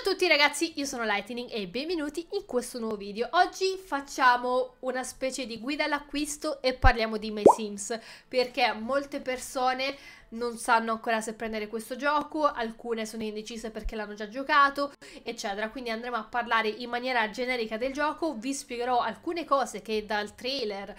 Ciao a tutti ragazzi, io sono Lightning e benvenuti in questo nuovo video. Oggi facciamo una specie di guida all'acquisto e parliamo di My Sims perché molte persone non sanno ancora se prendere questo gioco, alcune sono indecise perché l'hanno già giocato, eccetera. Quindi andremo a parlare in maniera generica del gioco, vi spiegherò alcune cose che dal trailer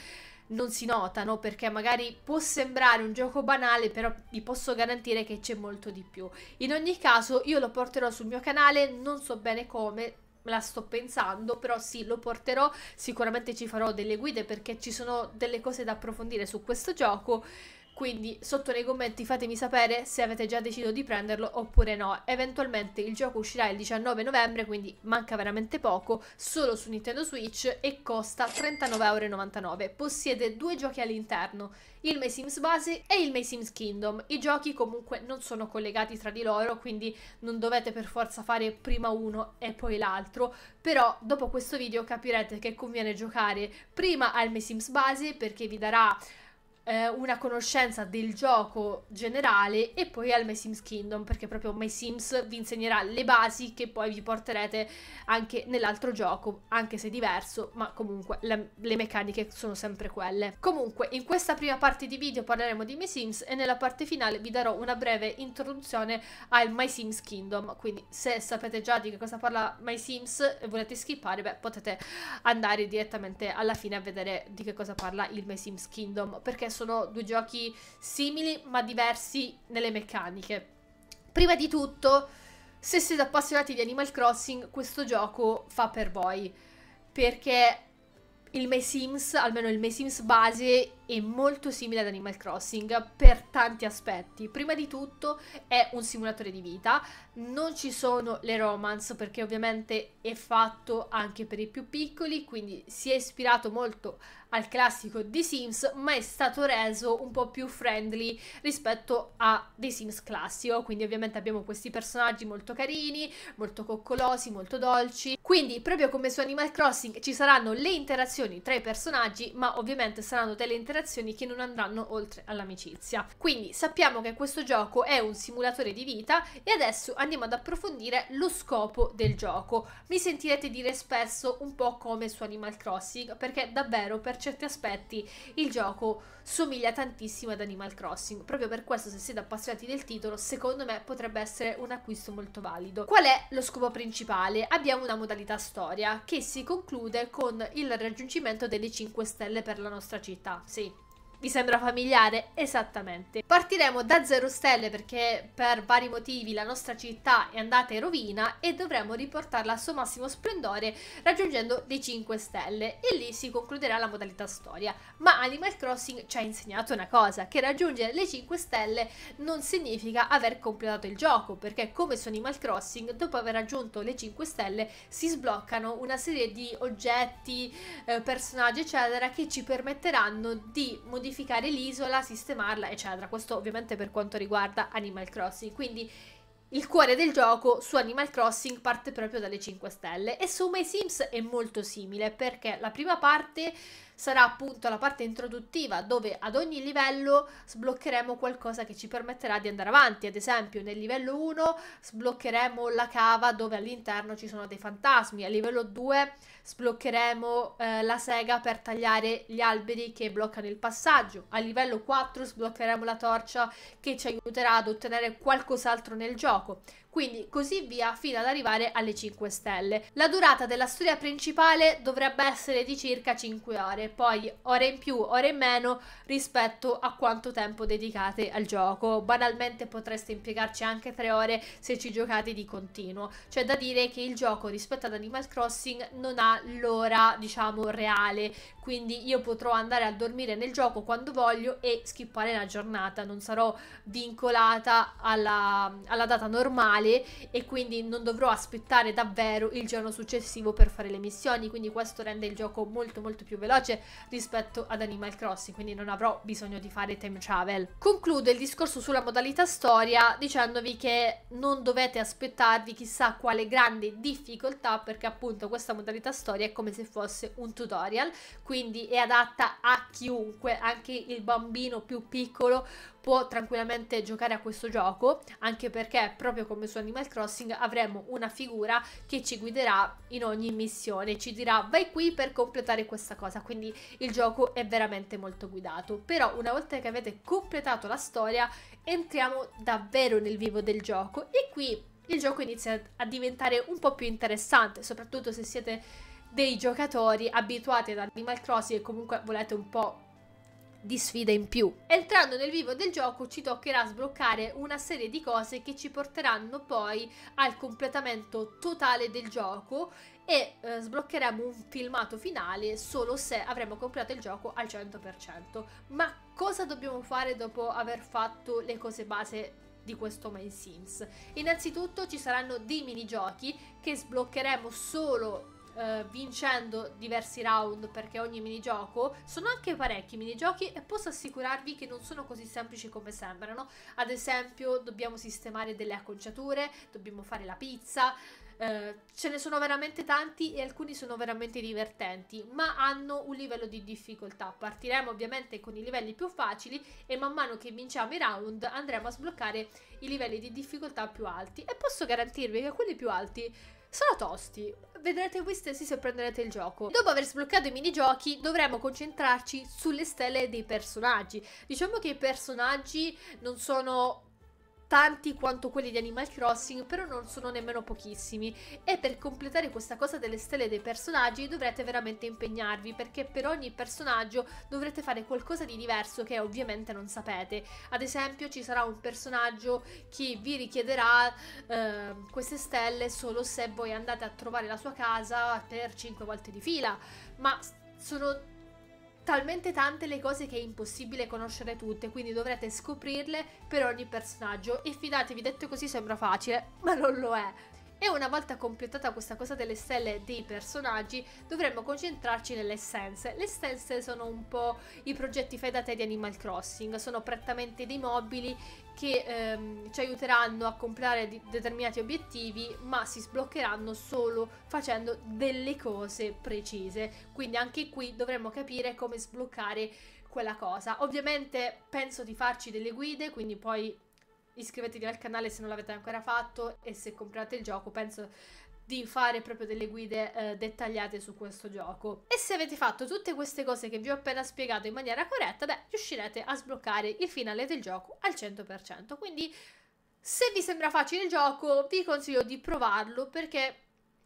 non si notano perché magari può sembrare un gioco banale però vi posso garantire che c'è molto di più in ogni caso io lo porterò sul mio canale non so bene come la sto pensando, però sì, lo porterò, sicuramente ci farò delle guide perché ci sono delle cose da approfondire su questo gioco quindi sotto nei commenti fatemi sapere se avete già deciso di prenderlo oppure no. Eventualmente il gioco uscirà il 19 novembre, quindi manca veramente poco, solo su Nintendo Switch e costa 39,99€. Possiede due giochi all'interno, il May Sims Base e il May Sims Kingdom. I giochi comunque non sono collegati tra di loro, quindi non dovete per forza fare prima uno e poi l'altro, però dopo questo video capirete che conviene giocare prima al May Sims Base perché vi darà eh, una conoscenza del gioco generale e poi al My Sims Kingdom, perché proprio My Sims vi insegnerà le basi che poi vi porterete anche nell'altro gioco, anche se diverso, ma comunque le, le meccaniche sono sempre quelle. Comunque, in questa prima parte di video parleremo di My Sims e nella parte finale vi darò una breve introduzione al My Sims Kingdom, quindi se sapete già di che cosa parla My Sims e volete skippare, beh, potete andare direttamente alla fine a vedere di che cosa parla il My Sims Kingdom, perché sono sono due giochi simili ma diversi nelle meccaniche. Prima di tutto, se siete appassionati di Animal Crossing, questo gioco fa per voi, perché il My Sims, almeno il My Sims base, è molto simile ad Animal Crossing per tanti aspetti. Prima di tutto è un simulatore di vita, non ci sono le romance perché ovviamente è fatto anche per i più piccoli, quindi si è ispirato molto al classico di Sims, ma è stato reso un po' più friendly rispetto a The Sims classico, quindi ovviamente abbiamo questi personaggi molto carini, molto coccolosi, molto dolci. Quindi, proprio come su Animal Crossing ci saranno le interazioni tra i personaggi, ma ovviamente saranno delle interazioni interazioni che non andranno oltre all'amicizia. Quindi sappiamo che questo gioco è un simulatore di vita e adesso andiamo ad approfondire lo scopo del gioco. Mi sentirete dire spesso un po' come su Animal Crossing perché davvero per certi aspetti il gioco somiglia tantissimo ad Animal Crossing. Proprio per questo, se siete appassionati del titolo, secondo me potrebbe essere un acquisto molto valido. Qual è lo scopo principale? Abbiamo una modalità storia che si conclude con il raggiungimento delle 5 stelle per la nostra città. Sì, vi sembra familiare? Esattamente. Partiremo da 0 stelle perché per vari motivi la nostra città è andata in rovina e dovremo riportarla al suo massimo splendore raggiungendo le 5 stelle e lì si concluderà la modalità storia. Ma Animal Crossing ci ha insegnato una cosa, che raggiungere le 5 stelle non significa aver completato il gioco perché come su Animal Crossing dopo aver raggiunto le 5 stelle si sbloccano una serie di oggetti, eh, personaggi eccetera che ci permetteranno di modificare modificare l'isola, sistemarla, eccetera. Questo ovviamente per quanto riguarda Animal Crossing. Quindi il cuore del gioco su Animal Crossing parte proprio dalle 5 stelle e su My Sims è molto simile perché la prima parte sarà appunto la parte introduttiva dove ad ogni livello sbloccheremo qualcosa che ci permetterà di andare avanti. Ad esempio nel livello 1 sbloccheremo la cava dove all'interno ci sono dei fantasmi, a livello 2 sbloccheremo eh, la sega per tagliare gli alberi che bloccano il passaggio, a livello 4 sbloccheremo la torcia che ci aiuterà ad ottenere qualcos'altro nel gioco quindi così via fino ad arrivare alle 5 stelle. La durata della storia principale dovrebbe essere di circa 5 ore, poi ore in più, ore in meno rispetto a quanto tempo dedicate al gioco. Banalmente potreste impiegarci anche 3 ore se ci giocate di continuo. C'è da dire che il gioco rispetto ad Animal Crossing non ha l'ora, diciamo, reale, quindi io potrò andare a dormire nel gioco quando voglio e skippare la giornata, non sarò vincolata alla, alla data normale finale e quindi non dovrò aspettare davvero il giorno successivo per fare le missioni, quindi questo rende il gioco molto molto più veloce rispetto ad Animal Crossing, quindi non avrò bisogno di fare time travel. Concludo il discorso sulla modalità storia dicendovi che non dovete aspettarvi chissà quale grande difficoltà perché appunto questa modalità storia è come se fosse un tutorial, quindi è adatta a chiunque, anche il bambino più piccolo può tranquillamente giocare a questo gioco, anche perché proprio come su Animal Crossing avremo una figura che ci guiderà in ogni missione, ci dirà vai qui per completare questa cosa, quindi il gioco è veramente molto guidato. Però una volta che avete completato la storia entriamo davvero nel vivo del gioco e qui il gioco inizia a diventare un po' più interessante, soprattutto se siete dei giocatori abituati ad Animal Crossing e comunque volete un po' di sfida in più. Entrando nel vivo del gioco ci toccherà sbloccare una serie di cose che ci porteranno poi al completamento totale del gioco e eh, sbloccheremo un filmato finale solo se avremo completato il gioco al 100%. Ma cosa dobbiamo fare dopo aver fatto le cose base di questo Main Sims? Innanzitutto ci saranno dei minigiochi che sbloccheremo solo eh, vincendo diversi round perché ogni minigioco sono anche parecchi minigiochi e posso assicurarvi che non sono così semplici come sembrano. Ad esempio dobbiamo sistemare delle acconciature, dobbiamo fare la pizza, eh, ce ne sono veramente tanti e alcuni sono veramente divertenti, ma hanno un livello di difficoltà. Partiremo ovviamente con i livelli più facili e man mano che vinciamo i round andremo a sbloccare i livelli di difficoltà più alti e posso garantirvi che quelli più alti sono tosti vedrete voi stessi se prenderete il gioco. Dopo aver sbloccato i minigiochi dovremo concentrarci sulle stelle dei personaggi. Diciamo che i personaggi non sono tanti quanto quelli di Animal Crossing, però non sono nemmeno pochissimi. E per completare questa cosa delle stelle dei personaggi dovrete veramente impegnarvi, perché per ogni personaggio dovrete fare qualcosa di diverso che ovviamente non sapete. Ad esempio ci sarà un personaggio che vi richiederà eh, queste stelle solo se voi andate a trovare la sua casa per 5 volte di fila, ma sono talmente tante le cose che è impossibile conoscere tutte, quindi dovrete scoprirle per ogni personaggio e fidatevi, detto così sembra facile, ma non lo è. E una volta completata questa cosa delle stelle dei personaggi, dovremmo concentrarci nelle essenze. Le essenze sono un po' i progetti fai da te di Animal Crossing, sono prettamente dei mobili che ehm, ci aiuteranno a comprare determinati obiettivi, ma si sbloccheranno solo facendo delle cose precise. Quindi anche qui dovremmo capire come sbloccare quella cosa. Ovviamente penso di farci delle guide, quindi poi iscrivetevi al canale se non l'avete ancora fatto e se comprate il gioco penso di fare proprio delle guide eh, dettagliate su questo gioco. E se avete fatto tutte queste cose che vi ho appena spiegato in maniera corretta, beh, riuscirete a sbloccare il finale del gioco al 100%. Quindi se vi sembra facile il gioco, vi consiglio di provarlo perché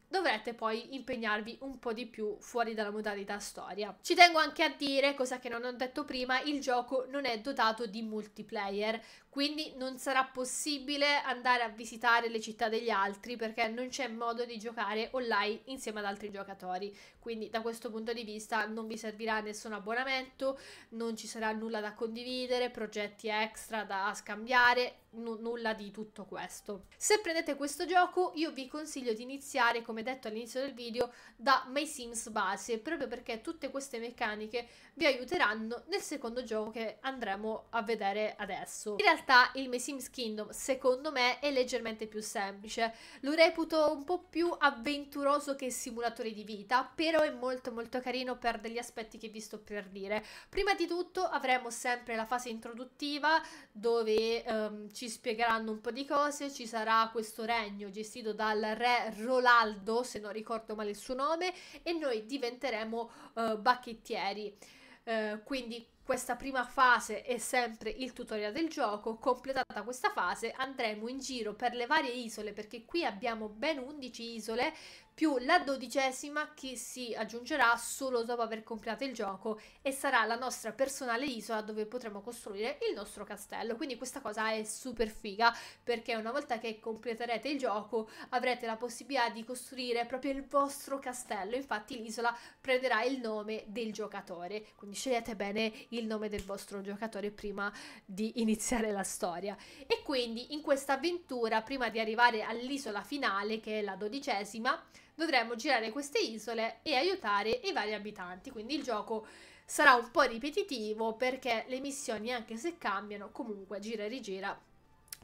dovrete poi impegnarvi un po' di più fuori dalla modalità storia. Ci tengo anche a dire, cosa che non ho detto prima, il gioco non è dotato di multiplayer, quindi non sarà possibile andare a visitare le città degli altri perché non c'è modo di giocare online insieme ad altri giocatori. Quindi da questo punto di vista non vi servirà nessun abbonamento, non ci sarà nulla da condividere, progetti extra da scambiare, nulla di tutto questo. Se prendete questo gioco io vi consiglio di iniziare, come detto all'inizio del video, da My Sims base, proprio perché tutte queste meccaniche vi aiuteranno nel secondo gioco che andremo a vedere adesso. In realtà realtà il My Sims Kingdom, secondo me, è leggermente più semplice. Lo reputo un po' più avventuroso che simulatore di vita, però è molto molto carino per degli aspetti che vi sto per dire. Prima di tutto avremo sempre la fase introduttiva dove ehm, ci spiegheranno un po' di cose, ci sarà questo regno gestito dal re Rolaldo, se non ricordo male il suo nome, e noi diventeremo eh, bacchettieri. Eh, quindi questa prima fase è sempre il tutorial del gioco, completata questa fase andremo in giro per le varie isole perché qui abbiamo ben 11 isole più la dodicesima che si aggiungerà solo dopo aver completato il gioco e sarà la nostra personale isola dove potremo costruire il nostro castello. Quindi questa cosa è super figa perché una volta che completerete il gioco avrete la possibilità di costruire proprio il vostro castello. Infatti l'isola prenderà il nome del giocatore, quindi scegliete bene il nome del vostro giocatore prima di iniziare la storia. E quindi in questa avventura, prima di arrivare all'isola finale che è la dodicesima, dovremmo girare queste isole e aiutare i vari abitanti, quindi il gioco sarà un po' ripetitivo perché le missioni anche se cambiano comunque gira e rigira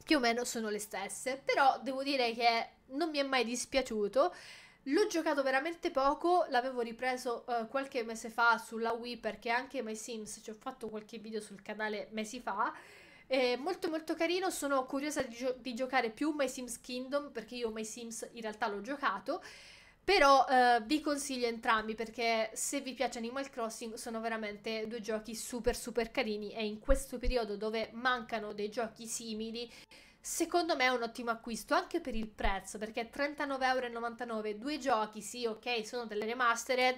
più o meno sono le stesse, però devo dire che non mi è mai dispiaciuto. L'ho giocato veramente poco, l'avevo ripreso uh, qualche mese fa sulla Wii perché anche My Sims ci ho fatto qualche video sul canale mesi fa. È molto molto carino, sono curiosa di, gio- di giocare più My Sims Kingdom perché io My Sims in realtà l'ho giocato però eh, vi consiglio entrambi perché se vi piace Animal Crossing sono veramente due giochi super super carini e in questo periodo dove mancano dei giochi simili secondo me è un ottimo acquisto anche per il prezzo perché 39,99€ due giochi sì ok sono delle remastered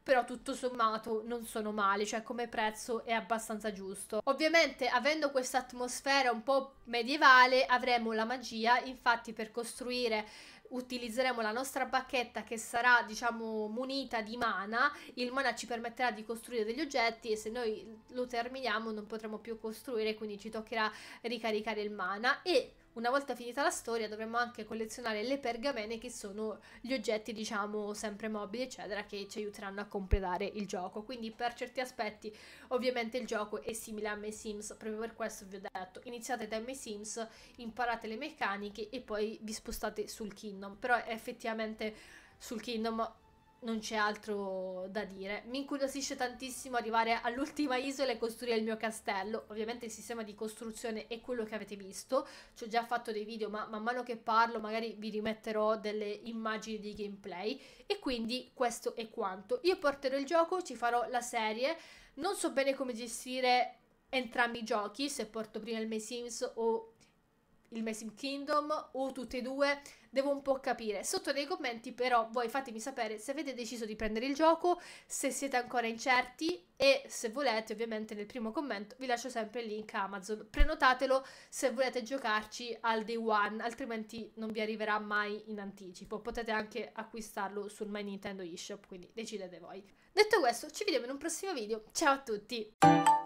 però tutto sommato non sono male, cioè come prezzo è abbastanza giusto. Ovviamente avendo questa atmosfera un po' medievale avremo la magia, infatti per costruire utilizzeremo la nostra bacchetta che sarà diciamo munita di mana, il mana ci permetterà di costruire degli oggetti e se noi lo terminiamo non potremo più costruire quindi ci toccherà ricaricare il mana e una volta finita la storia dovremmo anche collezionare le pergamene che sono gli oggetti diciamo sempre mobili eccetera che ci aiuteranno a completare il gioco quindi per certi aspetti ovviamente il gioco è simile a My Sims proprio per questo vi ho detto iniziate da My Sims imparate le meccaniche e poi vi spostate sul Kingdom però effettivamente sul Kingdom non c'è altro da dire. Mi incuriosisce tantissimo arrivare all'ultima isola e costruire il mio castello. Ovviamente il sistema di costruzione è quello che avete visto. Ci ho già fatto dei video, ma man mano che parlo magari vi rimetterò delle immagini di gameplay. E quindi questo è quanto. Io porterò il gioco, ci farò la serie. Non so bene come gestire entrambi i giochi, se porto prima il My Sims o il Messim Kingdom o tutte e due, devo un po' capire. Sotto nei commenti però voi fatemi sapere se avete deciso di prendere il gioco, se siete ancora incerti e se volete ovviamente nel primo commento vi lascio sempre il link a Amazon. Prenotatelo se volete giocarci al day one, altrimenti non vi arriverà mai in anticipo. Potete anche acquistarlo sul My Nintendo eShop, quindi decidete voi. Detto questo, ci vediamo in un prossimo video. Ciao a tutti!